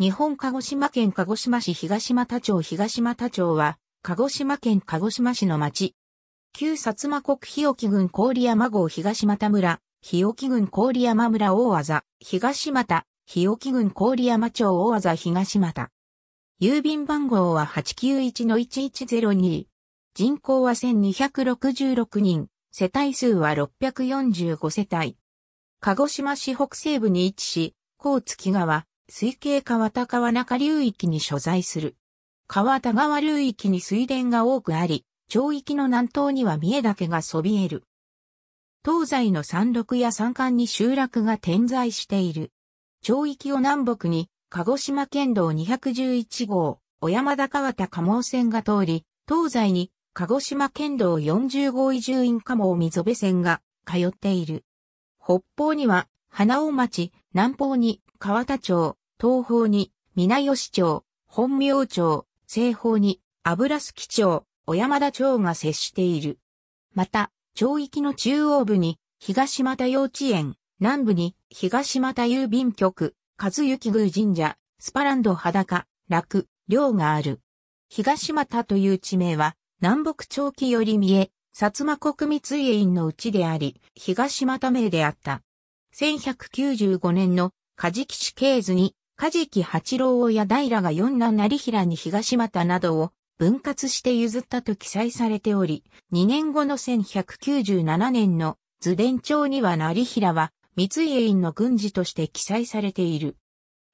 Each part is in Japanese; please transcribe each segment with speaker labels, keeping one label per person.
Speaker 1: 日本鹿児島県鹿児島市東又町東又町は、鹿児島県鹿児島市の町。旧薩摩国日置郡郡山郷東又村、日置郡郡山村大技、東又、日置郡郡山町大技東又。郵便番号は891-1102。人口は1266人、世帯数は645世帯。鹿児島市北西部に位置し、甲月川、水系川田川中流域に所在する。川田川流域に水田が多くあり、町域の南東には三重岳がそびえる。東西の山麓や山間に集落が点在している。町域を南北に、鹿児島県道211号、小山田川田加毛線が通り、東西に、鹿児島県道40号移住院加毛溝部線が通っている。北方には、花尾町、南方に、川田町、東方に、皆吉町、本名町、西方に、油杉町、小山田町が接している。また、町域の中央部に、東又幼稚園、南部に、東又郵便局、和幸宮神社、スパランド裸、楽、寮がある。東又という地名は、南北長期より見え、薩摩国密営院のうちであり、東又名であった。1195年のカジキ氏系図にジ木八郎や平が四男成平に東又などを分割して譲ったと記載されており、2年後の1197年の図伝帳には成平は三井院の軍事として記載されている。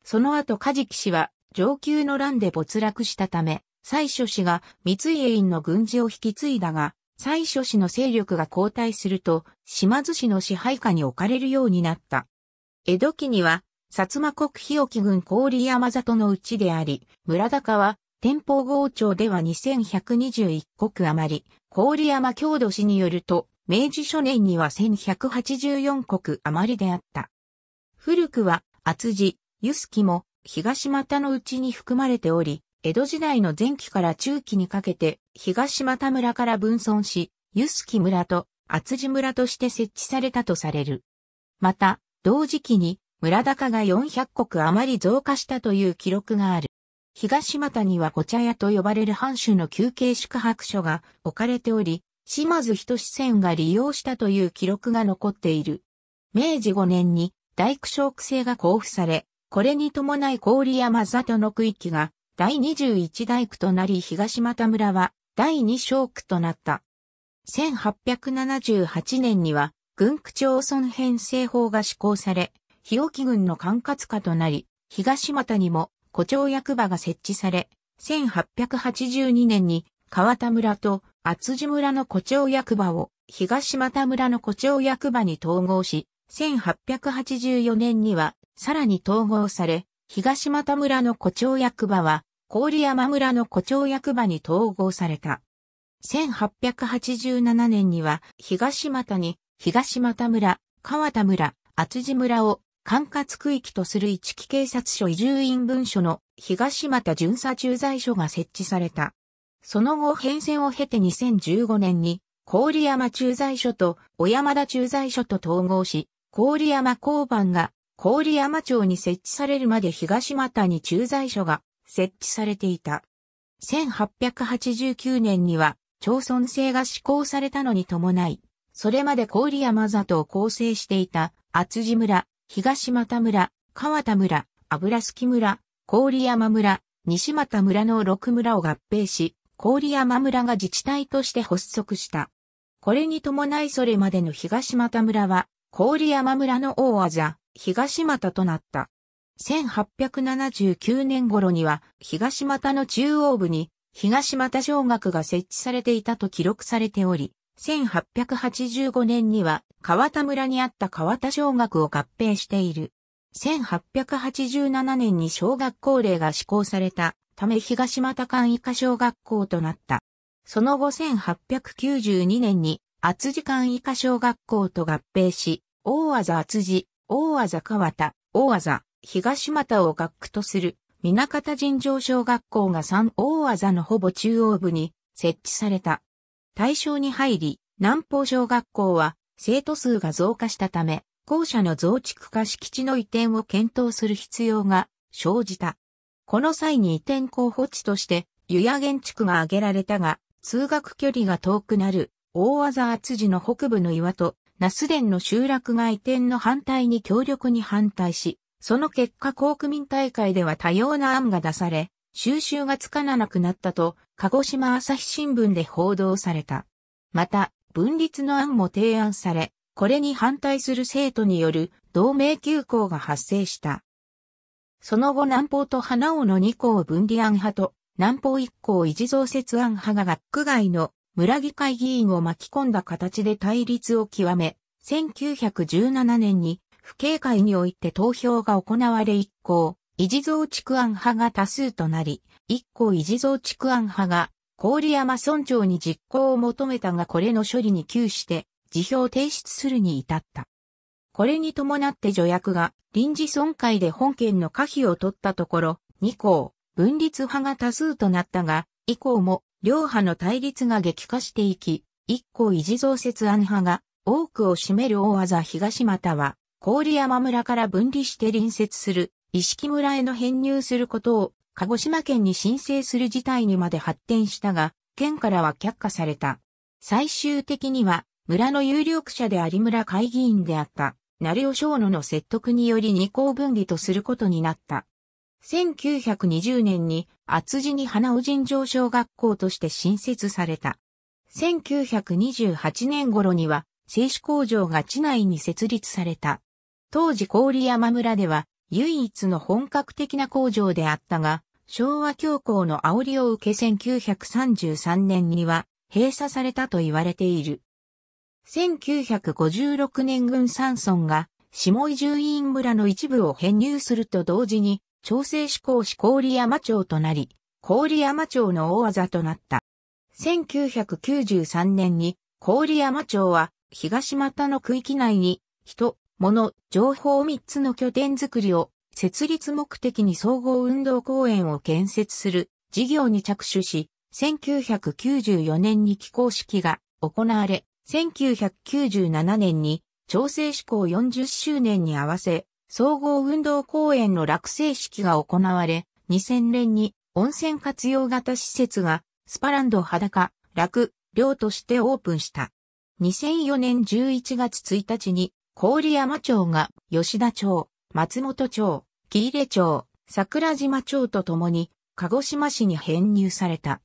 Speaker 1: その後ジ木氏は上級の乱で没落したため、最初氏が三井院の軍事を引き継いだが、最初氏の勢力が後退すると、島津氏の支配下に置かれるようになった。江戸期には、薩摩国日置郡郡山里のうちであり、村高は、天保郷町では2121国余り、郡山郷土氏によると、明治初年には1184国余りであった。古くは、厚地、ゆすきも、東股のうちに含まれており、江戸時代の前期から中期にかけて、東股村から分村し、ゆすき村と厚地村として設置されたとされる。また、同時期に、村高が400国余り増加したという記録がある。東股には御茶屋と呼ばれる藩主の休憩宿泊所が置かれており、島津人志線が利用したという記録が残っている。明治5年に大工小区制が交付され、これに伴い郡山里の区域が第21大区となり東股村は第2小区となった。1878年には軍区町村編成法が施行され、日置郡の管轄下となり、東又にも古町役場が設置され、1882年に川田村と厚地村の古町役場を東又村の古町役場に統合し、1884年にはさらに統合され、東又村の古町役場は郡山村の古町役場に統合された。1887年には東又に東又村、川田村、厚地村を管轄区域とする一期警察署移住院分署の東又巡査駐在所が設置された。その後変遷を経て2015年に、郡山駐在所と小山田駐在所と統合し、郡山交番が郡山町に設置されるまで東又に駐在所が設置されていた。1889年には町村制が施行されたのに伴い、それまで郡山座と構成していた厚地村、東又村、川田村、油き村、郡山村、西又村の6村を合併し、郡山村が自治体として発足した。これに伴いそれまでの東又村は、郡山村の大技、東又となった。1879年頃には、東又の中央部に、東又小学が設置されていたと記録されており、1885年には川田村にあった川田小学を合併している。1887年に小学校令が施行されたため東又間以下小学校となった。その後1892年に厚地間以下小学校と合併し、大和厚地、大和川田、大和、東又を学区とする、水方尋常小学校が三大和のほぼ中央部に設置された。対象に入り、南方小学校は生徒数が増加したため、校舎の増築か敷地の移転を検討する必要が生じた。この際に移転候補地として、湯屋原地区が挙げられたが、通学距離が遠くなる、大和沢厚の北部の岩と、那須殿の集落が移転の反対に強力に反対し、その結果公。区民大会では多様な案が出され、収集がつかななくなったと、鹿児島朝日新聞で報道された。また、分立の案も提案され、これに反対する生徒による同盟休校が発生した。その後南方と花尾の二校分離案派と南方一校維持増設案派が学区外の村議会議員を巻き込んだ形で対立を極め、1917年に府警会において投票が行われ一校、維持増築案派が多数となり、一校維持増築案派が郡山村長に実行を求めたがこれの処理に窮して辞表提出するに至った。これに伴って助役が臨時村会で本件の可否を取ったところ、2項、分立派が多数となったが、以降も両派の対立が激化していき、1項維持増設案派が多くを占める大技東又は、郡山村から分離して隣接する、石木村への編入することを鹿児島県に申請する事態にまで発展したが、県からは却下された。最終的には、村の有力者で有村会議員であった、成尾小野の説得により二項分離とすることになった。1920年に厚地に花尾尋常小学校として新設された。1928年頃には製紙工場が地内に設立された。当時郡山村では唯一の本格的な工場であったが、昭和恐慌の煽りを受け1933年には閉鎖されたと言われている。1956年軍山村が下井住院村の一部を編入すると同時に、調整志向市郡山町となり、郡山町の大技となった。1993年に郡山町は東股の区域内に人、もの、情報3つの拠点づくりを、設立目的に総合運動公園を建設する事業に着手し、1994年に起工式が行われ、1997年に調整施行40周年に合わせ、総合運動公園の落成式が行われ、2000年に温泉活用型施設がスパランド裸、楽、寮としてオープンした。2004年11月1日に郡山町が吉田町、松本町、木入町、桜島町とともに鹿児島市に編入された。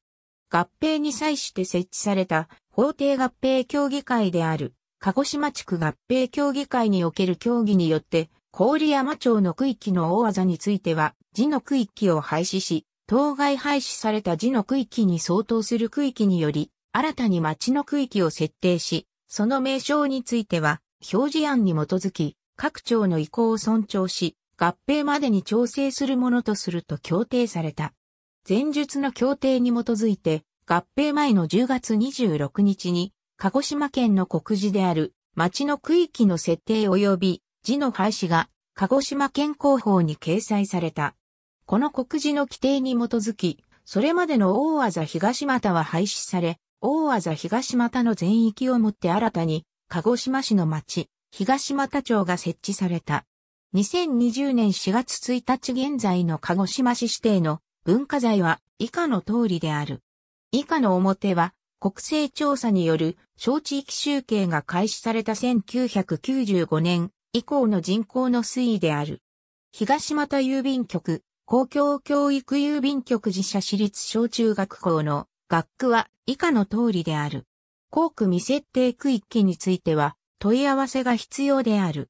Speaker 1: 合併に際して設置された法定合併協議会である鹿児島地区合併協議会における協議によって郡山町の区域の大技については字の区域を廃止し、当該廃止された字の区域に相当する区域により、新たに町の区域を設定し、その名称については、表示案に基づき、各庁の意向を尊重し、合併までに調整するものとすると協定された。前述の協定に基づいて、合併前の10月26日に、鹿児島県の国事である町の区域の設定及び字の廃止が鹿児島県広報に掲載された。この国事の規定に基づき、それまでの大技東股は廃止され、大技東股の全域をもって新たに鹿児島市の町、東又町が設置された。2020年4月1日現在の鹿児島市指定の文化財は以下の通りである。以下の表は国勢調査による小地域集計が開始された1995年以降の人口の推移である。東又郵便局、公共教育郵便局自社私立小中学校の学区は以下の通りである。航空未設定区域については問い合わせが必要である。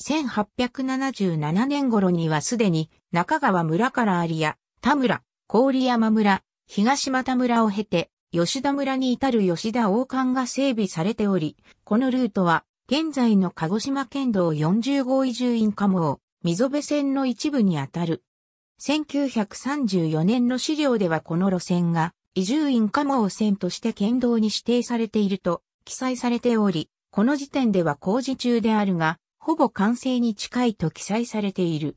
Speaker 1: 1877年頃にはすでに中川村から有谷、田村、郡山村、東又村を経て吉田村に至る吉田王冠が整備されており、このルートは現在の鹿児島県道40号移住院加茂、溝辺線の一部にあたる。1934年の資料ではこの路線が移住院加茂線として県道に指定されていると記載されており、この時点では工事中であるが、ほぼ完成に近いと記載されている。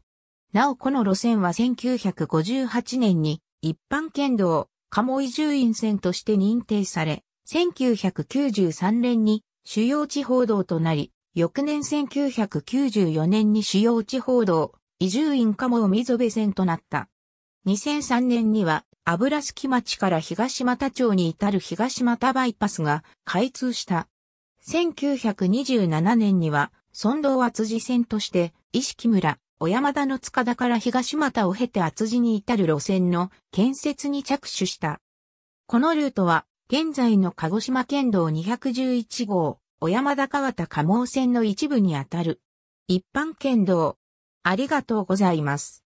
Speaker 1: なおこの路線は1958年に一般県道、鴨居住院線として認定され、1993年に主要地方道となり、翌年1994年に主要地方道、移住院鴨を溝辺線となった。2003年には油敷町から東又町に至る東又バイパスが開通した。1927年には、村道厚地線として、意識村、小山田の塚田から東又を経て厚地に至る路線の建設に着手した。このルートは、現在の鹿児島県道211号、小山田川田加毛線の一部にあたる。一般県道。ありがとうございます。